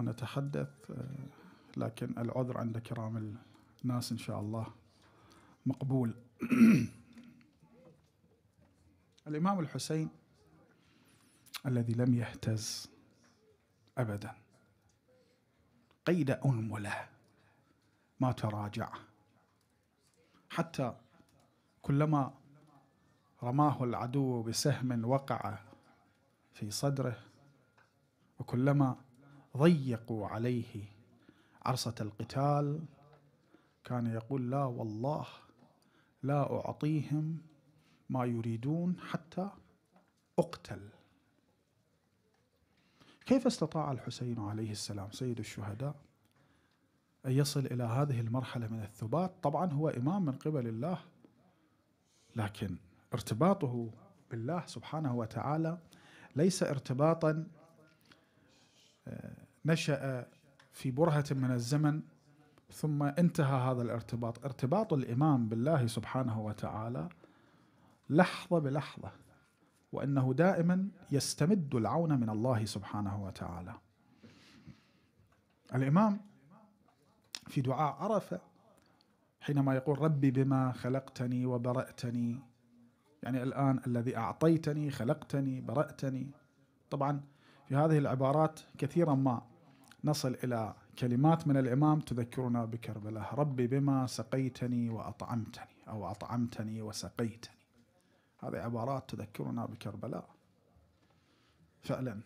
ونتحدث آه، لكن العذر عند كرام الناس إن شاء الله مقبول الإمام الحسين الذي لم يهتز أبدا قيد أنملة ما تراجع حتى كلما رماه العدو بسهم وقع في صدره وكلما ضيقوا عليه عرصة القتال كان يقول لا والله لا أعطيهم ما يريدون حتى أقتل كيف استطاع الحسين عليه السلام سيد الشهداء أن يصل إلى هذه المرحلة من الثبات طبعا هو إمام من قبل الله لكن ارتباطه بالله سبحانه وتعالى ليس ارتباطا آه، نشأ في برهة من الزمن ثم انتهى هذا الارتباط ارتباط الإمام بالله سبحانه وتعالى لحظة بلحظة وأنه دائما يستمد العون من الله سبحانه وتعالى الإمام في دعاء عرفة حينما يقول ربي بما خلقتني وبرأتني يعني الآن الذي أعطيتني خلقتني برأتني طبعا في هذه العبارات كثيرا ما نصل إلى كلمات من الإمام تذكرنا بكربلاء ربي بما سقيتني وأطعمتني أو أطعمتني وسقيتني هذه عبارات تذكرنا بكربلاء فعلا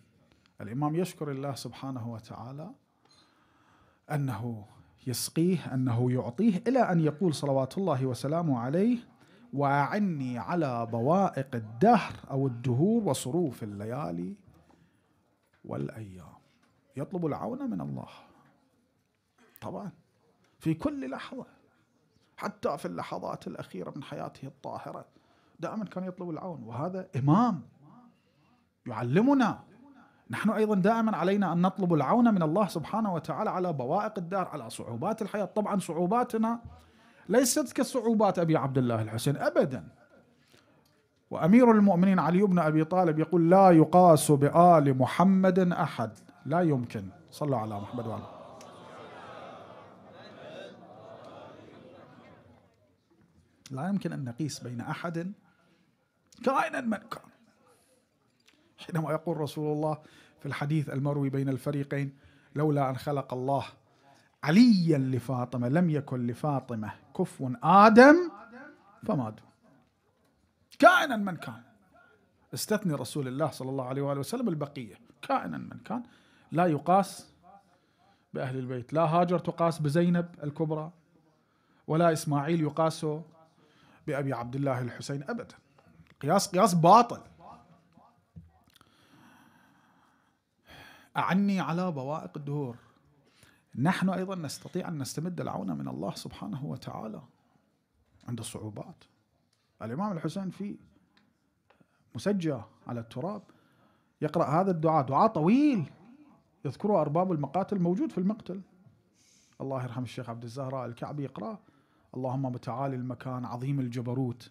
الإمام يشكر الله سبحانه وتعالى أنه يسقيه أنه يعطيه إلى أن يقول صلوات الله وسلامه عليه وأعني على بوائق الدهر أو الدهور وصروف الليالي والأيام يطلب العون من الله طبعا في كل لحظة حتى في اللحظات الأخيرة من حياته الطاهرة دائما كان يطلب العون وهذا إمام يعلمنا نحن أيضا دائما علينا أن نطلب العون من الله سبحانه وتعالى على بوائق الدار على صعوبات الحياة طبعا صعوباتنا ليست كصعوبات أبي عبد الله الحسين أبدا وأمير المؤمنين علي بن أبي طالب يقول لا يقاس بآل محمد أحد لا يمكن صلوا على محمد وعلى لا يمكن أن نقيس بين أحد كائنا من كان حينما يقول رسول الله في الحديث المروي بين الفريقين لولا أن خلق الله عليا لفاطمة لم يكن لفاطمة كفو آدم فما دون كائنا من كان استثني رسول الله صلى الله عليه وآله وسلم البقية كائنا من كان لا يقاس بأهل البيت لا هاجر تقاس بزينب الكبرى ولا إسماعيل يقاس بأبي عبد الله الحسين أبدا قياس قياس باطل أعني على بوائق الدهور نحن أيضا نستطيع أن نستمد العون من الله سبحانه وتعالى عند الصعوبات الإمام الحسين في مسجى على التراب يقرأ هذا الدعاء دعاء طويل يذكره أرباب المقاتل موجود في المقتل الله يرحم الشيخ عبد الزهراء الكعبي يقرأ اللهم متعالي المكان عظيم الجبروت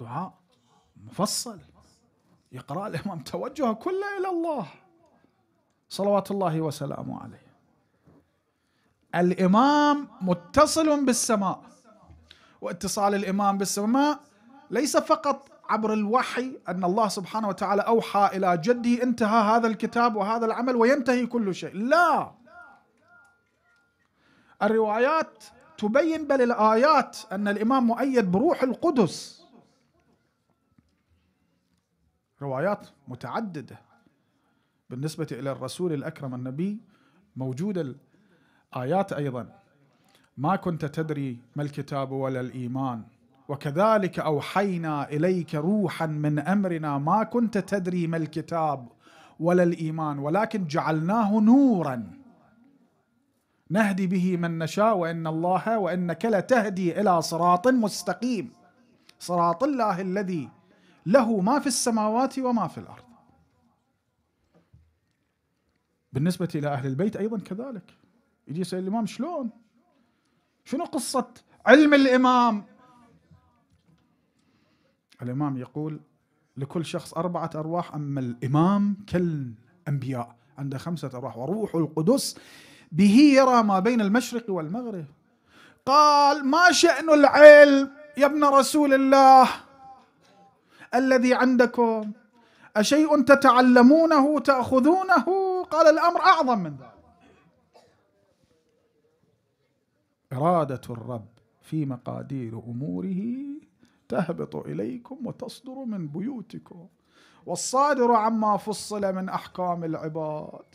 دعاء مفصل يقرأ الإمام توجهه كله إلى الله صلوات الله وسلامه عليه الإمام متصل بالسماء واتصال الإمام بالسماء ليس فقط عبر الوحي أن الله سبحانه وتعالى أوحى إلى جدي انتهى هذا الكتاب وهذا العمل وينتهي كل شيء لا الروايات تبين بل الآيات أن الإمام مؤيد بروح القدس روايات متعددة بالنسبة إلى الرسول الأكرم النبي موجودة الآيات أيضا ما كنت تدري ما الكتاب ولا الإيمان وكذلك اوحينا اليك روحا من امرنا ما كنت تدري ما الكتاب ولا الايمان ولكن جعلناه نورا نهدي به من نشاء وان الله وانك لتهدي الى صراط مستقيم صراط الله الذي له ما في السماوات وما في الارض بالنسبه الى اهل البيت ايضا كذلك يجي يسال الامام شلون شنو قصه علم الامام الإمام يقول لكل شخص أربعة أرواح أما الإمام كالأنبياء عنده خمسة أرواح وروح القدس به يرى ما بين المشرق والمغرب قال ما شأن العلم يا ابن رسول الله الذي عندكم أشيء تتعلمونه تأخذونه قال الأمر أعظم من ذلك إرادة الرب في مقادير أموره تهبط اليكم وتصدر من بيوتكم والصادر عما فصل من احكام العباد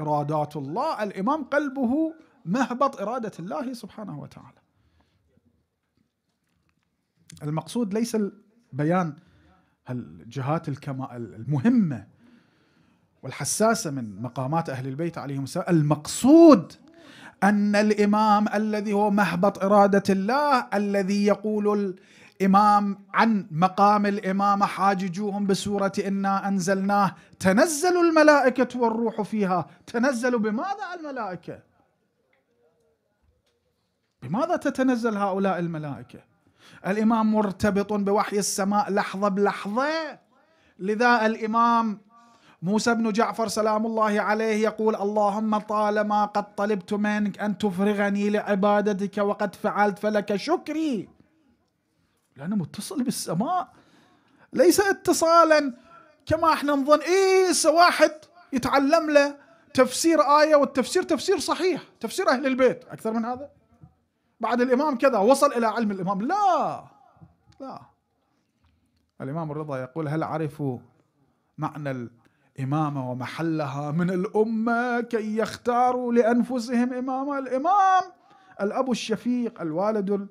ارادات الله الامام قلبه مهبط اراده الله سبحانه وتعالى المقصود ليس بيان الجهات المهمه والحساسه من مقامات اهل البيت عليهم السلام المقصود ان الامام الذي هو مهبط اراده الله الذي يقول الامام عن مقام الامامه حاججوهم بسوره انا انزلناه تنزل الملائكه والروح فيها تنزل بماذا الملائكه بماذا تتنزل هؤلاء الملائكه الامام مرتبط بوحي السماء لحظه بلحظه لذا الامام موسى بن جعفر سلام الله عليه يقول اللهم طالما قد طلبت منك أن تفرغني لعبادتك وقد فعلت فلك شكري لأنه متصل بالسماء ليس اتصالا كما احنا نظن ايه واحد يتعلم له تفسير آية والتفسير تفسير صحيح تفسير أهل البيت أكثر من هذا بعد الإمام كذا وصل إلى علم الإمام لا لا الإمام الرضا يقول هل عرفوا معنى إمامة ومحلها من الأمة كي يختاروا لأنفسهم إماما الإمام الأب الشفيق الوالد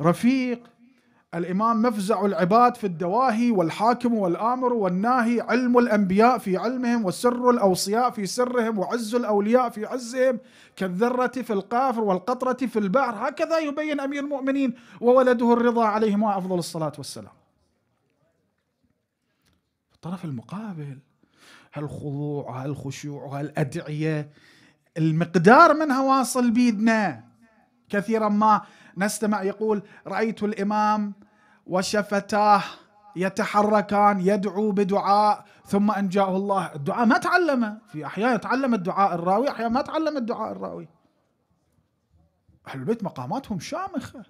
الرفيق الإمام مفزع العباد في الدواهي والحاكم والآمر والناهي علم الأنبياء في علمهم وسر الأوصياء في سرهم وعز الأولياء في عزهم كالذرة في القافر والقطرة في البحر هكذا يبين أمير المؤمنين وولده الرضا عليهما أفضل الصلاة والسلام الطرف المقابل هالخضوع وهالخشوع وهالادعيه المقدار منها واصل بيدنا كثيرا ما نستمع يقول رايت الامام وشفتاه يتحركان يدعو بدعاء ثم انجاه الله الدعاء ما تعلمه في احيان يتعلم الدعاء الراوي احيان ما تعلم الدعاء الراوي اهل البيت مقاماتهم شامخه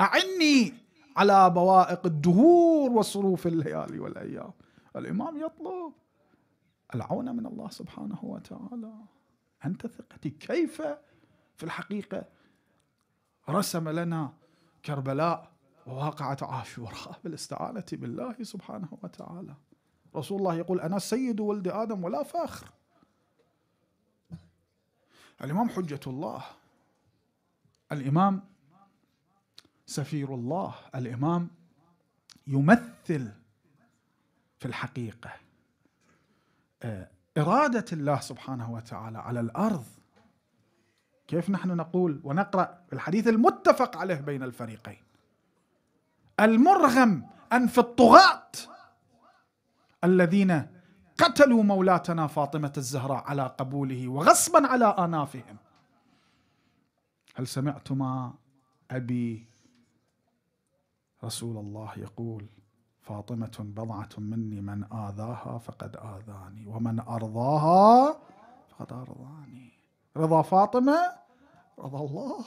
اعني على بوائق الدهور وصروف الليالي والايام الامام يطلب العون من الله سبحانه وتعالى أنت ثقتي كيف في الحقيقة رسم لنا كربلاء وواقعة عاشوراء بالاستعانة بالله سبحانه وتعالى رسول الله يقول أنا سيد ولد آدم ولا فخر الإمام حجة الله الإمام سفير الله الإمام يمثل في الحقيقه آه، إرادة الله سبحانه وتعالى على الأرض كيف نحن نقول ونقرأ الحديث المتفق عليه بين الفريقين المرغم أنف الطغاة الذين قتلوا مولاتنا فاطمة الزهراء على قبوله وغصبا على آنافهم هل سمعتما أبي رسول الله يقول فاطمة بضعة مني من آذاها فقد آذاني ومن أرضاها فقد أرضاني رضا فاطمة رضا الله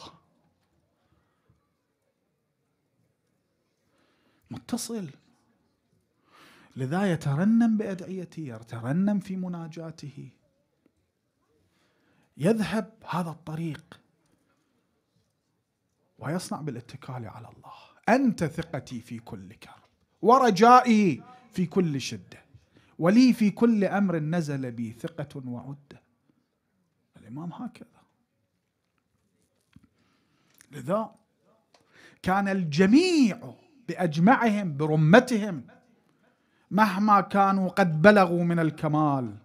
متصل لذا يترنم بأدعيته يترنم في مناجاته يذهب هذا الطريق ويصنع بالاتكال على الله أنت ثقتي في كل كرب ورجائه في كل شده ولي في كل امر نزل بي ثقه وعده الامام هكذا لذا كان الجميع باجمعهم برمتهم مهما كانوا قد بلغوا من الكمال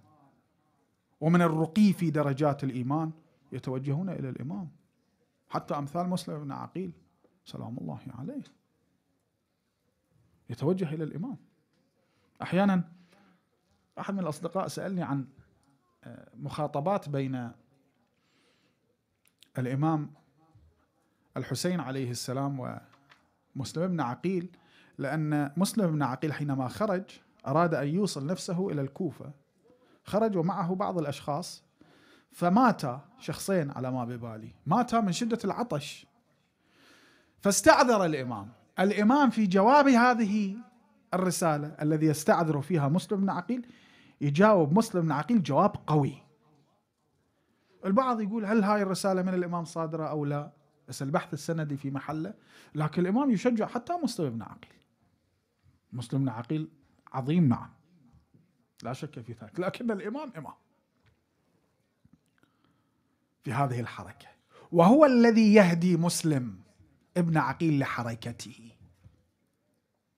ومن الرقي في درجات الايمان يتوجهون الى الامام حتى امثال مسلم بن عقيل سلام الله عليه يتوجه إلى الإمام أحيانا أحد من الأصدقاء سألني عن آه، مخاطبات بين الإمام الحسين عليه السلام ومسلم بن عقيل لأن مسلم بن عقيل حينما خرج أراد أن يوصل نفسه إلى الكوفة خرج ومعه بعض الأشخاص فمات شخصين على ما ببالي مات من شدة العطش فاستعذر الإمام الإمام في جواب هذه الرسالة الذي يستعذر فيها مسلم بن عقيل يجاوب مسلم بن عقيل جواب قوي البعض يقول هل هاي الرسالة من الإمام صادرة أو لا بس البحث السندي في محله لكن الإمام يشجع حتى مسلم بن عقيل مسلم بن عقيل عظيم نعم لا شك في ذلك لكن الإمام إمام في هذه الحركة وهو الذي يهدي مسلم ابن عقيل لحركته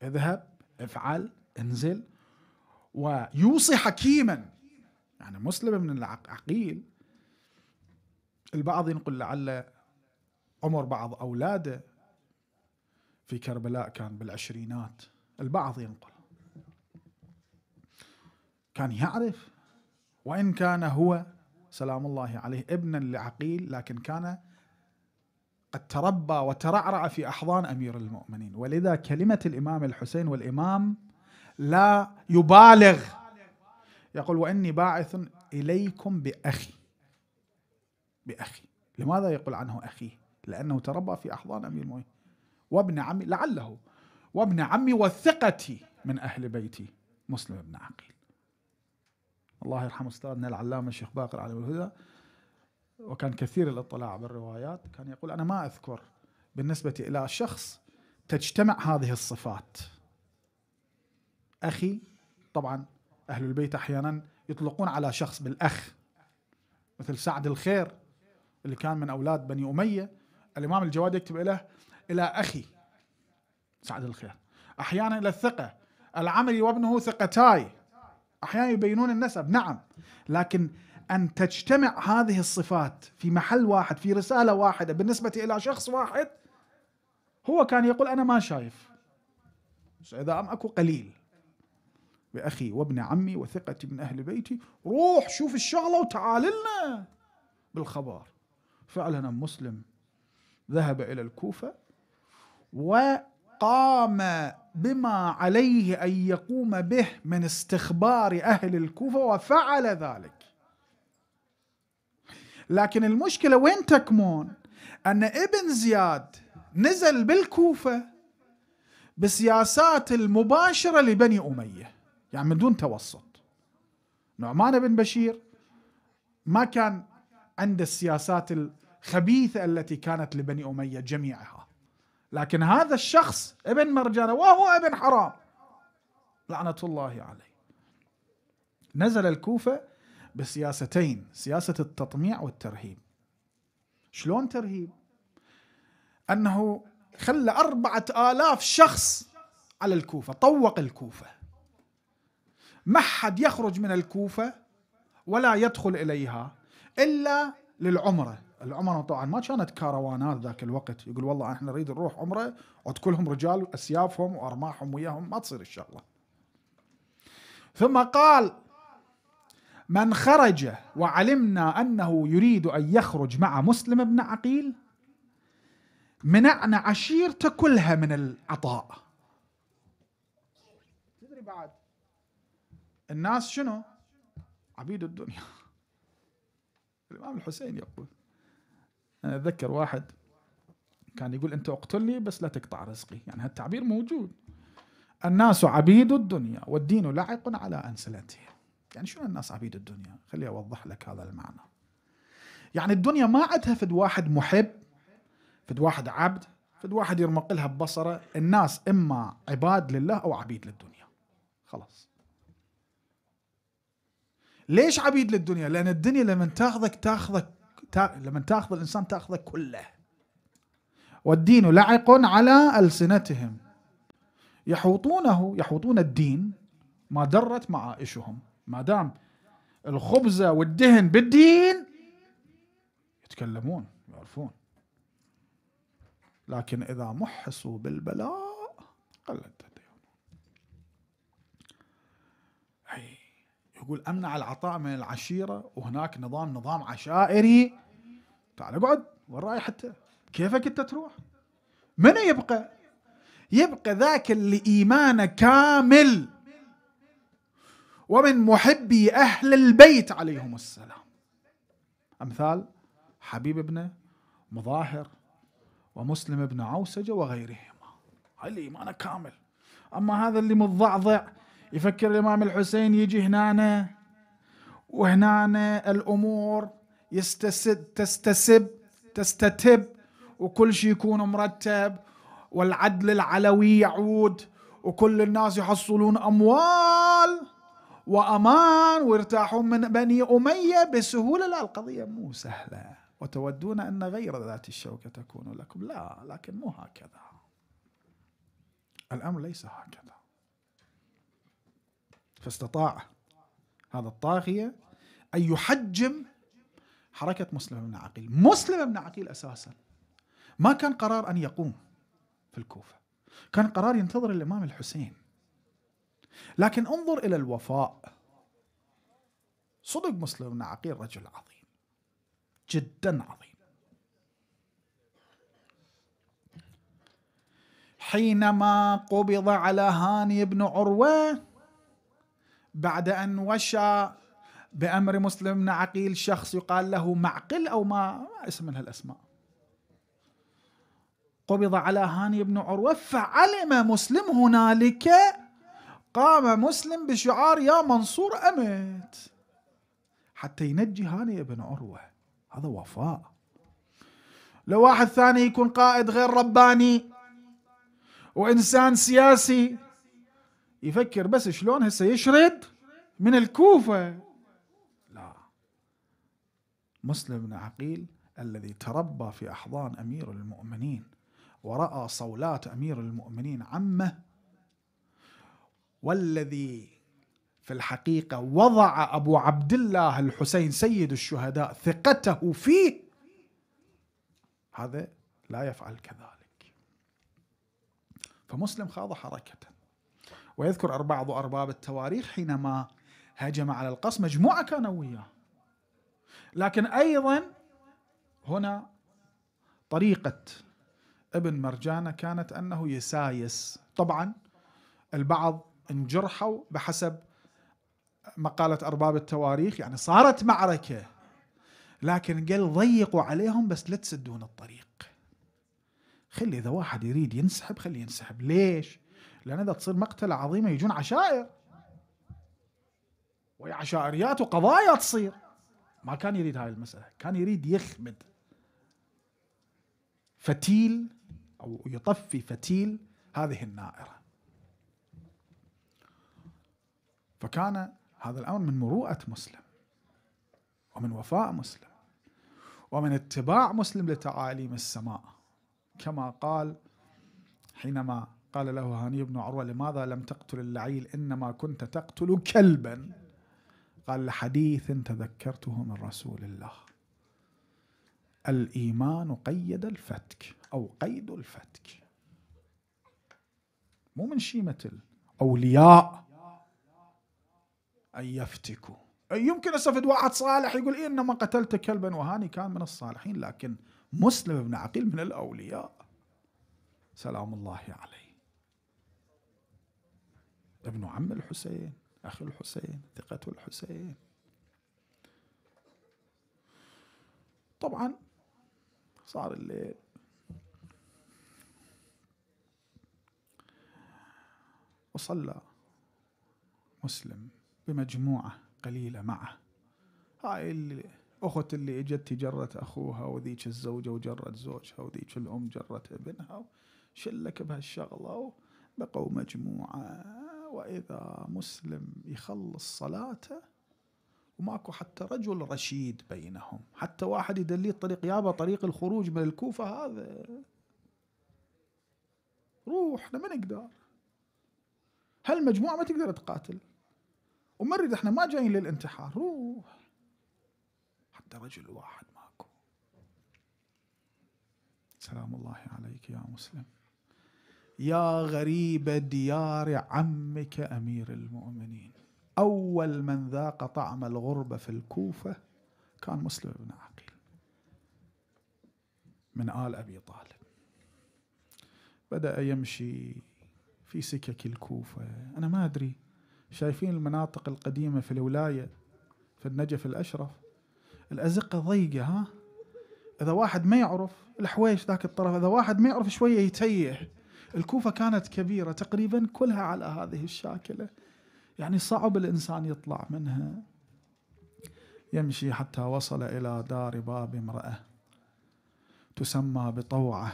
اذهب افعل انزل ويوصي حكيما يعني مسلم بن عقيل البعض ينقل لعل عمر بعض أولاده في كربلاء كان بالعشرينات البعض ينقل كان يعرف وإن كان هو سلام الله عليه ابنا لعقيل لكن كان قد تربى وترعرع في احضان امير المؤمنين ولذا كلمه الامام الحسين والامام لا يبالغ يقول واني باعث اليكم باخي باخي لماذا يقول عنه اخي لانه تربى في احضان امير المؤمنين وابن عمي لعله وابن عمي وثقتي من اهل بيتي مسلم بن عقيل الله يرحم استاذنا العلامه الشيخ باقر على الهدى وكان كثير الاطلاع بالروايات كان يقول أنا ما أذكر بالنسبة إلى شخص تجتمع هذه الصفات أخي طبعا أهل البيت أحيانا يطلقون على شخص بالأخ مثل سعد الخير اللي كان من أولاد بني أمية الإمام الجواد يكتب له إلى أخي سعد الخير أحيانا إلى الثقة العمري وابنه ثقتاي أحيانا يبينون النسب نعم لكن ان تجتمع هذه الصفات في محل واحد في رساله واحده بالنسبه الى شخص واحد هو كان يقول انا ما شايف اذا ام اكو قليل باخي وابن عمي وثقتي من اهل بيتي روح شوف الشغله وتعال لنا بالخبر فعلا مسلم ذهب الى الكوفه وقام بما عليه ان يقوم به من استخبار اهل الكوفه وفعل ذلك لكن المشكلة وين تكمن أن ابن زياد نزل بالكوفة بسياسات المباشرة لبني أمية يعني من دون توسط نعمان بن بشير ما كان عند السياسات الخبيثة التي كانت لبني أمية جميعها لكن هذا الشخص ابن مرجانة وهو ابن حرام لعنة الله عليه نزل الكوفة بسياستين سياسة التطميع والترهيب شلون ترهيب أنه خلى أربعة آلاف شخص على الكوفة طوق الكوفة ما حد يخرج من الكوفة ولا يدخل إليها إلا للعمرة العمرة طبعا ما كانت كاروانات ذاك الوقت يقول والله احنا نريد نروح عمرة عد كلهم رجال أسيافهم وأرماحهم وياهم ما تصير الشغلة ثم قال من خرج وعلمنا أنه يريد أن يخرج مع مسلم بن عقيل منعنا عشيرته كلها من العطاء تدري بعد الناس شنو عبيد الدنيا الإمام الحسين يقول أنا أتذكر واحد كان يقول أنت اقتلني بس لا تقطع رزقي يعني هالتعبير موجود الناس عبيد الدنيا والدين لاعق على أنسلتهم يعني شنو الناس عبيد الدنيا خليني أوضح لك هذا المعنى يعني الدنيا ما عندها فد واحد محب فد واحد عبد فد واحد يرمق لها ببصره الناس إما عباد لله أو عبيد للدنيا خلاص ليش عبيد للدنيا لأن الدنيا لما تاخذك تاخذك تا... لما تاخذ الإنسان تاخذك كله والدين لعق على ألسنتهم يحوطونه يحوطون الدين ما درت معائشهم ما دام الخبزة والدهن بالدين يتكلمون يعرفون لكن إذا محصوا بالبلاء قلت يقول امنع العطاء من العشيره وهناك نظام نظام عشائري تعال اقعد وين رايح انت؟ كيفك انت تروح؟ من يبقى؟ يبقى ذاك اللي ايمانه كامل ومن محبي أهل البيت عليهم السلام أمثال حبيب بن مظاهر ومسلم بن عوسجة وغيرهما هاي الإيمان كامل أما هذا اللي متضعضع يفكر الإمام الحسين يجي هنا وهنا الأمور يستسد تستسب تستتب وكل شيء يكون مرتب والعدل العلوي يعود وكل الناس يحصلون أموال وامان ويرتاحون من بني اميه بسهوله لا القضيه مو سهله وتودون ان غير ذات الشوكه تكون لكم لا لكن مو هكذا الامر ليس هكذا فاستطاع هذا الطاغيه ان يحجم حركه مسلم بن عقيل، مسلم بن عقيل اساسا ما كان قرار ان يقوم في الكوفه، كان قرار ينتظر الامام الحسين لكن انظر الى الوفاء صدق مسلم بن عقيل رجل عظيم جدا عظيم حينما قبض على هاني بن عروه بعد ان وشى بامر مسلم بن عقيل شخص يقال له معقل او ما اسم من هالاسماء قبض على هاني بن عروه فعلم مسلم هنالك قام مسلم بشعار يا منصور أمت حتى ينجي هاني بن عروة هذا وفاء لو واحد ثاني يكون قائد غير رباني وإنسان سياسي يفكر بس شلون هسه يشرد من الكوفة لا مسلم بن عقيل الذي تربى في أحضان أمير المؤمنين ورأى صولات أمير المؤمنين عمه والذي في الحقيقة وضع أبو عبد الله الحسين سيد الشهداء ثقته فيه هذا لا يفعل كذلك فمسلم خاض حركة ويذكر بعض أرباب التواريخ حينما هجم على القصم مجموعة كانوا وياه لكن أيضا هنا طريقة ابن مرجانة كانت أنه يسايس طبعا البعض انجرحوا بحسب مقالة أرباب التواريخ يعني صارت معركة لكن قال ضيقوا عليهم بس لا تسدون الطريق خلي إذا واحد يريد ينسحب خليه ينسحب ليش؟ لأن إذا تصير مقتلة عظيمة يجون عشائر وعشائريات عشائريات وقضايا تصير ما كان يريد هاي المسألة كان يريد يخمد فتيل أو يطفي فتيل هذه النائرة فكان هذا الأمر من مروءة مسلم ومن وفاء مسلم ومن اتباع مسلم لتعاليم السماء كما قال حينما قال له هاني بن عروة لماذا لم تقتل اللعيل إنما كنت تقتل كلبا قال لحديث تذكرته من رسول الله الإيمان قيد الفتك أو قيد الفتك مو من شيمة الأولياء أن يفتكوا يمكن استفد واحد صالح يقول إيه إنما قتلت كلبا وهاني كان من الصالحين لكن مسلم بن عقيل من الأولياء سلام الله عليه ابن عم الحسين أخي الحسين ثقة الحسين طبعا صار الليل وصلى مسلم بمجموعة قليلة معه هاي الأخت اللي إجت جرت أخوها وذيك الزوجة وجرت زوجها وذيك الأم جرت ابنها شلك بهالشغلة بقوا مجموعة وإذا مسلم يخلص صلاته وماكو حتى رجل رشيد بينهم حتى واحد يدليه الطريق يابا طريق الخروج من الكوفة هذا روح احنا ما نقدر هالمجموعة ما تقدر تقاتل وما نريد احنا ما جايين للانتحار روح حتى رجل واحد ماكو سلام الله عليك يا مسلم يا غريب ديار عمك امير المؤمنين اول من ذاق طعم الغربه في الكوفه كان مسلم بن عقيل من ال ابي طالب بدا يمشي في سكك الكوفه انا ما ادري شايفين المناطق القديمة في الولاية في النجف الأشرف الأزقة ضيقة ها إذا واحد ما يعرف الحويش ذاك الطرف إذا واحد ما يعرف شوية يتيه الكوفة كانت كبيرة تقريبا كلها على هذه الشاكلة يعني صعب الإنسان يطلع منها يمشي حتى وصل إلى دار باب امرأة تسمى بطوعة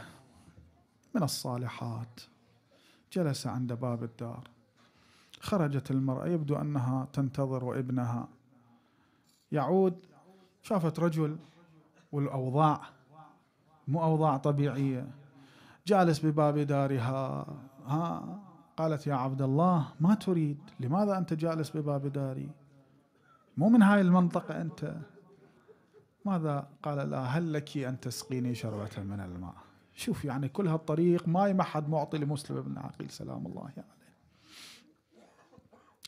من الصالحات جلس عند باب الدار خرجت المرأة يبدو أنها تنتظر وابنها يعود شافت رجل والأوضاع مو أوضاع طبيعية جالس بباب دارها ها قالت يا عبد الله ما تريد لماذا أنت جالس بباب داري مو من هاي المنطقة أنت ماذا قال لا هل لك أن تسقيني شربة من الماء شوف يعني كل هالطريق ماي ما حد معطي لمسلم بن عقيل سلام الله يعني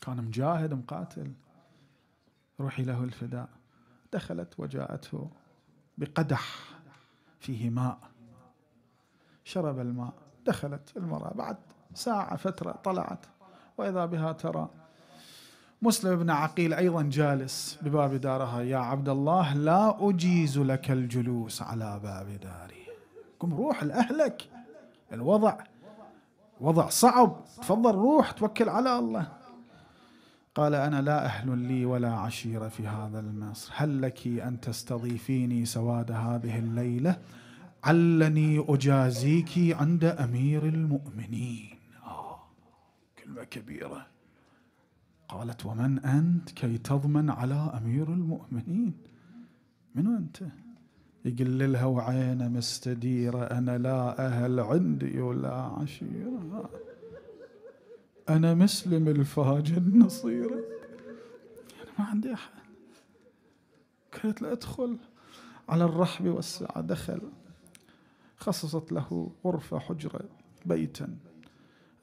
كان مجاهد مقاتل روحي له الفداء دخلت وجاءته بقدح فيه ماء شرب الماء دخلت المرأة بعد ساعة فترة طلعت وإذا بها ترى مسلم بن عقيل أيضا جالس بباب دارها يا عبد الله لا أجيز لك الجلوس على باب داري قم روح لأهلك الوضع وضع صعب تفضل روح توكل على الله قال أنا لا أهل لي ولا عشيرة في هذا المصر هل لك أن تستضيفيني سواد هذه الليلة علني أجازيك عند أمير المؤمنين آه كلمة كبيرة قالت ومن أنت كي تضمن على أمير المؤمنين من أنت يقول لها وعينه مستديرة أنا لا أهل عندي ولا عشيرة أنا مسلم الفاجد نصيري يعني أنا ما عندي أحد قالت له ادخل على الرحب والسعة دخل خصصت له غرفة حجرة بيتا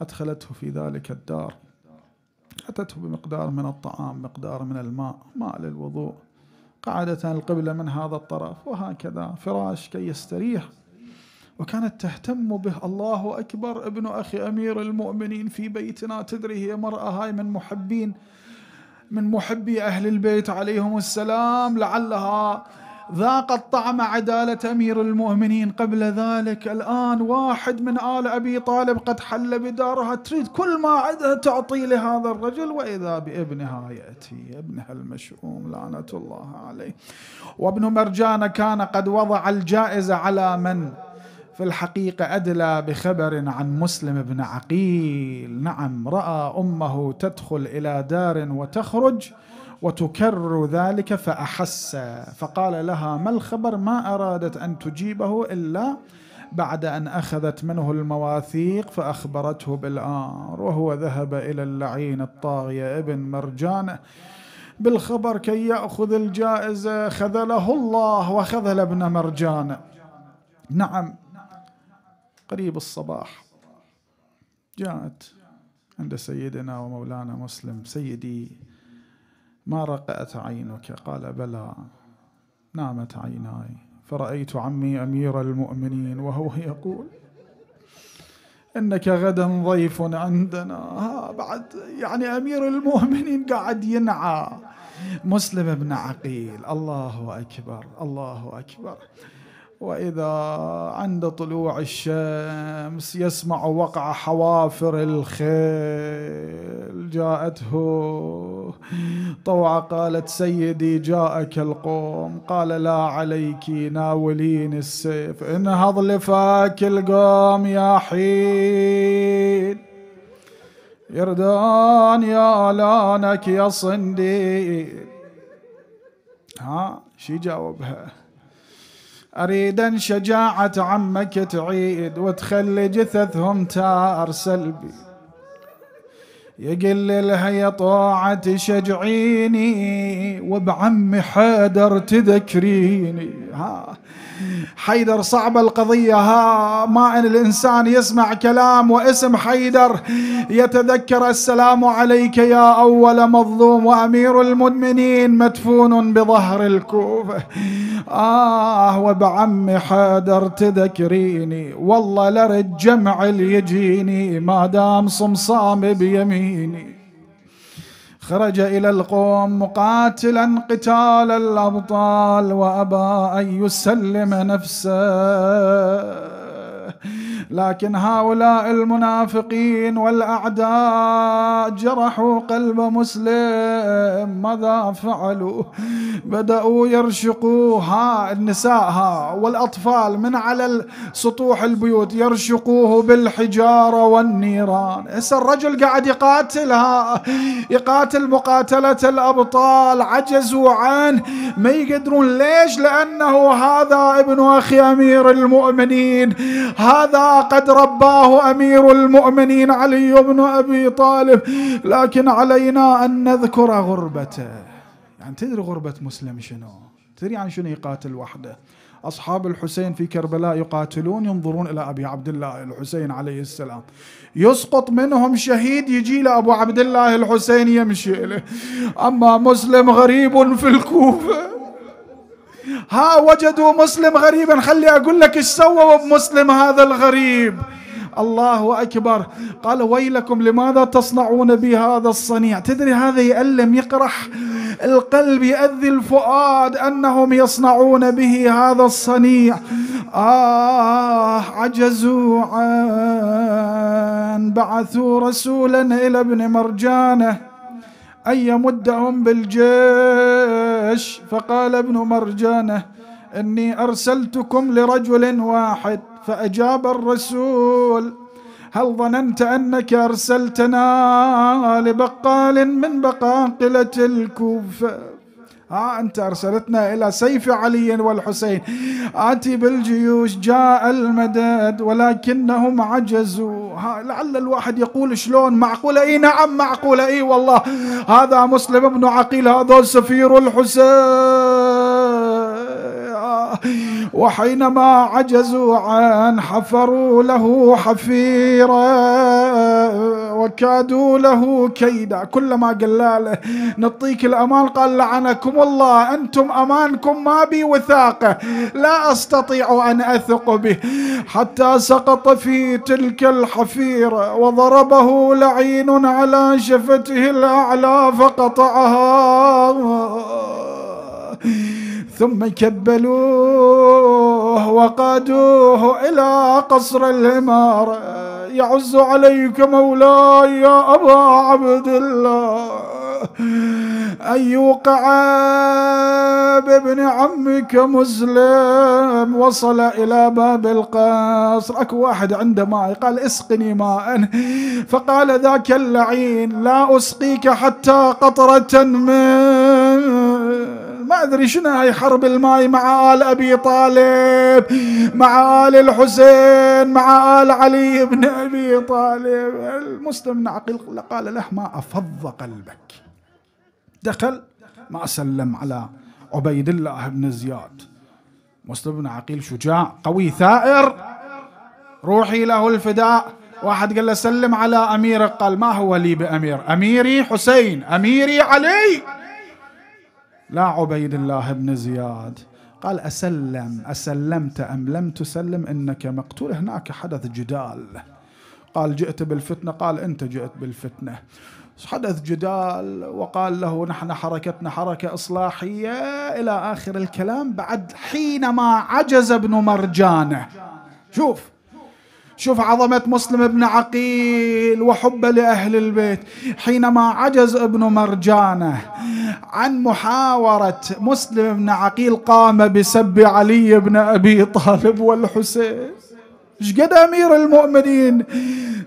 أدخلته في ذلك الدار أتته بمقدار من الطعام مقدار من الماء ماء للوضوء قعدت القبلة من هذا الطرف وهكذا فراش كي يستريح وكانت تهتم به الله أكبر ابن أخي أمير المؤمنين في بيتنا تدري هي مرأة هاي من محبين من محبي أهل البيت عليهم السلام لعلها ذاقت طعم عدالة أمير المؤمنين قبل ذلك الآن واحد من آل أبي طالب قد حل بدارها تريد كل ما عندها تعطي لهذا الرجل وإذا بابنها يأتي ابنها المشؤوم لعنة الله عليه وابن مرجان كان قد وضع الجائزة على من في الحقيقة أدلى بخبر عن مسلم بن عقيل نعم رأى أمه تدخل إلى دار وتخرج وتكرر ذلك فأحس فقال لها ما الخبر ما أرادت أن تجيبه إلا بعد أن أخذت منه المواثيق فأخبرته بالآمر وهو ذهب إلى اللعين الطاغية ابن مرجان بالخبر كي يأخذ الجائزة خذله الله وخذل ابن مرجان نعم قريب الصباح جاءت عند سيدنا ومولانا مسلم سيدي ما رقأت عينك قال بلى نامت عيناي فرأيت عمي أمير المؤمنين وهو يقول إنك غدا ضيف عندنا ها بعد يعني أمير المؤمنين قاعد ينعى مسلم بن عقيل الله أكبر الله أكبر واذا عند طلوع الشمس يسمع وقع حوافر الخيل جاءته طوع قالت سيدي جاءك القوم قال لا عليك ناولين السيف انهض لفاك القوم يا حين يردان يا لانك يا صندي ها شي جاوبها اريد ان شجاعة عمك تعيد وتخلي جثثهم تار سلبي يقل لها يا طاعة شجعيني وبعمي حيدر تذكريني ها حيدر صعبة القضية ها ما إن الإنسان يسمع كلام واسم حيدر يتذكر السلام عليك يا أول مظلوم وأمير المدمنين مدفون بظهر الكوفة آه وبعم حيدر تذكريني والله لرد جمع اللي يجيني ما دام صمصام بيميني خرج إلى القوم مقاتلا قتال الأبطال وأبى أن يسلم نفسه لكن هؤلاء المنافقين والاعداء جرحوا قلب مسلم ماذا فعلوا بداوا يرشقوها النساء ها والاطفال من على سطوح البيوت يرشقوه بالحجاره والنيران هسه الرجل قاعد يقاتلها يقاتل مقاتله الابطال عجزوا عنه ما يقدرون ليش لانه هذا ابن اخي امير المؤمنين هذا قد رباه امير المؤمنين علي بن ابي طالب لكن علينا ان نذكر غربته يعني تدري غربه مسلم شنو تدري عن شنو يقاتل وحده أصحاب الحسين في كربلاء يقاتلون ينظرون إلى أبي عبد الله الحسين عليه السلام يسقط منهم شهيد يجي لأبو عبد الله الحسين يمشي إليه أما مسلم غريب في الكوفة ها وجدوا مسلم غريبا خلي أقول لك إيش سووا بمسلم هذا الغريب الله أكبر قال ويلكم لماذا تصنعون بهذا الصنيع تدري هذا يألم يقرح القلب يأذي الفؤاد أنهم يصنعون به هذا الصنيع آه عجزوا عن بعثوا رسولا إلى ابن مرجانة أن يمدهم بالجيش قريش فقال ابن مرجانه اني ارسلتكم لرجل واحد فاجاب الرسول هل ظننت انك ارسلتنا لبقال من بقاقله الكوفه ها آه، أنت أرسلتنا إلى سيف علي والحسين آتي بالجيوش جاء المدد ولكنهم عجزوا لعل الواحد يقول شلون معقولة إي نعم معقولة إي والله هذا مسلم بن عقيل هذا سفير الحسين آه، وحينما عجزوا عن حفروا له حفيرا وكادوا له كيدا كلما قال له نعطيك الامان قال لعنكم الله انتم امانكم ما بي وثاقه لا استطيع ان اثق به حتى سقط في تلك الحفيره وضربه لعين على شفته الاعلى فقطعها ثم كبلوه وقادوه إلى قصر الإمارة يعز عليك مولاي يا أبا عبد الله أن يوقع بابن عمك مسلم وصل إلى باب القصر أكو واحد عنده ماء قال اسقني ماء فقال ذاك اللعين لا أسقيك حتى قطرة من ما أدري شنو هاي حرب الماي مع آل أبي طالب مع آل الحسين مع آل علي بن أبي طالب المسلم عقيل قال له ما أفض قلبك دخل ما سلم على عبيد الله بن زياد مسلم بن عقيل شجاع قوي ثائر روحي له الفداء واحد قال له سلم على أميرك قال ما هو لي بأمير أميري حسين أميري علي لا عبيد الله بن زياد قال أسلم أسلمت أم لم تسلم إنك مقتول هناك حدث جدال قال جئت بالفتنة قال أنت جئت بالفتنة حدث جدال وقال له نحن حركتنا حركة إصلاحية إلى آخر الكلام بعد حينما عجز ابن مرجانة شوف شوف عظمة مسلم بن عقيل وحبه لأهل البيت حينما عجز ابن مرجانة عن محاورة مسلم بن عقيل قام بسب علي بن أبي طالب والحسين شقد أمير المؤمنين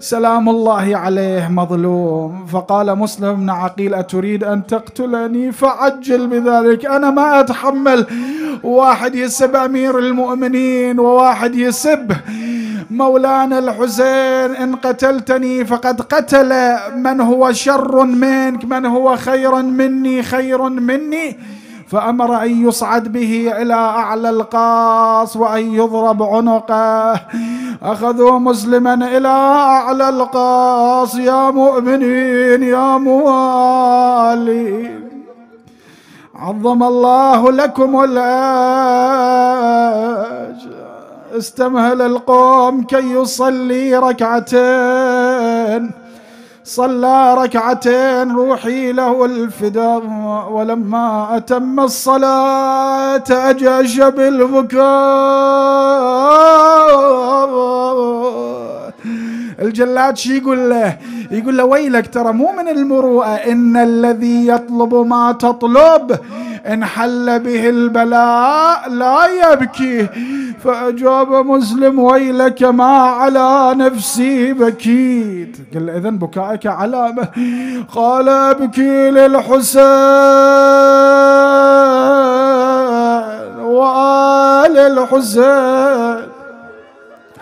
سلام الله عليه مظلوم فقال مسلم بن عقيل أتريد أن تقتلني فعجل بذلك أنا ما أتحمل واحد يسب أمير المؤمنين وواحد يسب مولانا الحسين إن قتلتني فقد قتل من هو شر منك من هو خير مني خير مني فأمر أن يصعد به إلى أعلى القاص وأن يضرب عنقه أخذوا مسلما إلى أعلى القاص يا مؤمنين يا موالين عظم الله لكم الأجر استمهل القوم كي يصلي ركعتين صلى ركعتين روحي له الفداء ولما أتم الصلاة أجأش بالبكاء الجلاد شي يقول له يقول له ويلك ترى مو من المروءة إن الذي يطلب ما تطلب إن حل به البلاء لا يبكي فأجاب مسلم ويلك ما على نفسي بكيت قال إذا بكائك علامة قال أبكي للحسين وآل الحسين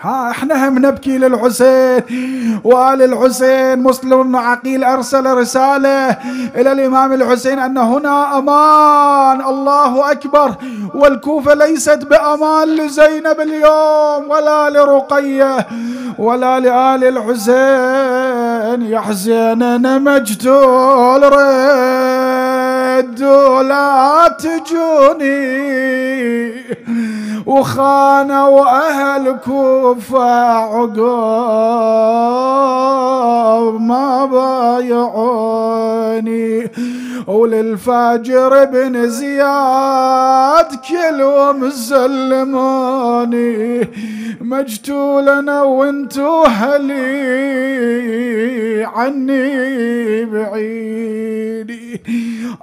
ها احنا هم نبكي للحسين وآل الحسين مسلم بن عقيل أرسل رسالة إلى الإمام الحسين أن هنا أمان الله أكبر والكوفة ليست بأمان لزينب اليوم ولا لرقية ولا لآل الحسين يا حسين أنا مجتول ردوا لا تجوني وخانوا أهل كوفة عقوب ما بايعوني وللفاجر ابن زياد كلهم سلموني مجتولا وانتو هلي عني بعيد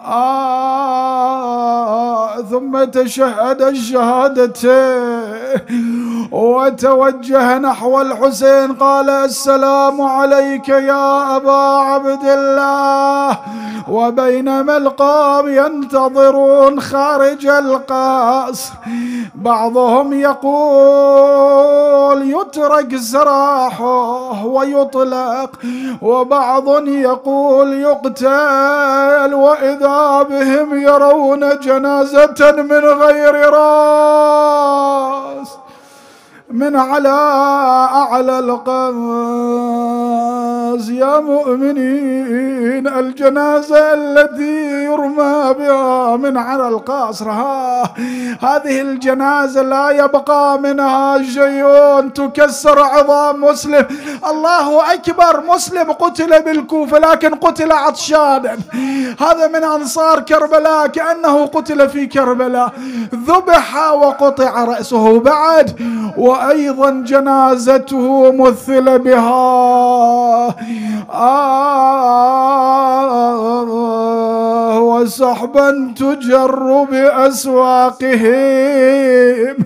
آه ثم تشهد الشهادتين وتوجه نحو الحسين قال السلام عليك يا أبا عبد الله وبينما القاب ينتظرون خارج القصر بعضهم يقول يترك سراحه ويطلق وبعض يقول يقتل وإذا بهم يرون جنازة من غير رأس من على أعلى القاز يا مؤمنين الجنازة التي يرمى بها من على القصر ها هذه الجنازة لا يبقى منها شيء تكسر عظام مسلم الله أكبر مسلم قتل بالكوفة لكن قتل عطشانا هذا من أنصار كربلاء كأنه قتل في كربلاء ذبح وقطع رأسه بعد و وايضا جنازته مثل بها آه وسحبا تجر باسواقهم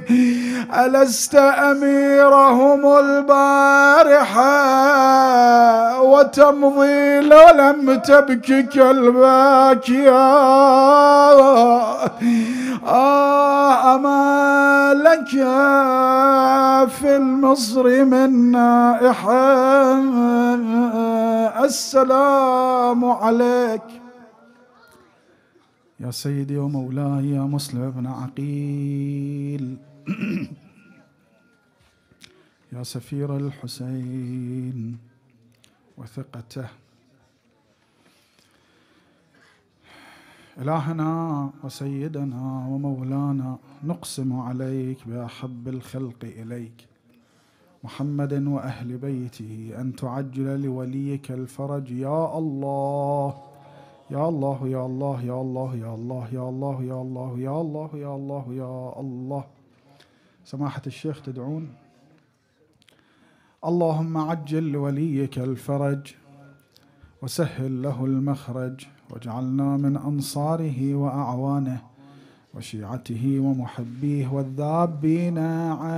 ألست أميرهم البارحة وتمضي لم تبكي كالباكية آه أما لك في المصر من نائحة السلام عليك يا سيدي ومولاي يا مسلم بن عقيل يا سفير الحسين وثقته إلهنا وسيدنا ومولانا نقسم عليك بأحب الخلق إليك محمد وأهل بيته أن تعجل لوليك الفرج يا الله يا الله يا الله يا الله يا الله يا الله يا الله يا الله يا الله سماحة الشيخ تدعون اللهم عجل لوليك الفرج وسهل له المخرج واجعلنا من أنصاره وأعوانه وشيعته ومحبيه والذابين عنه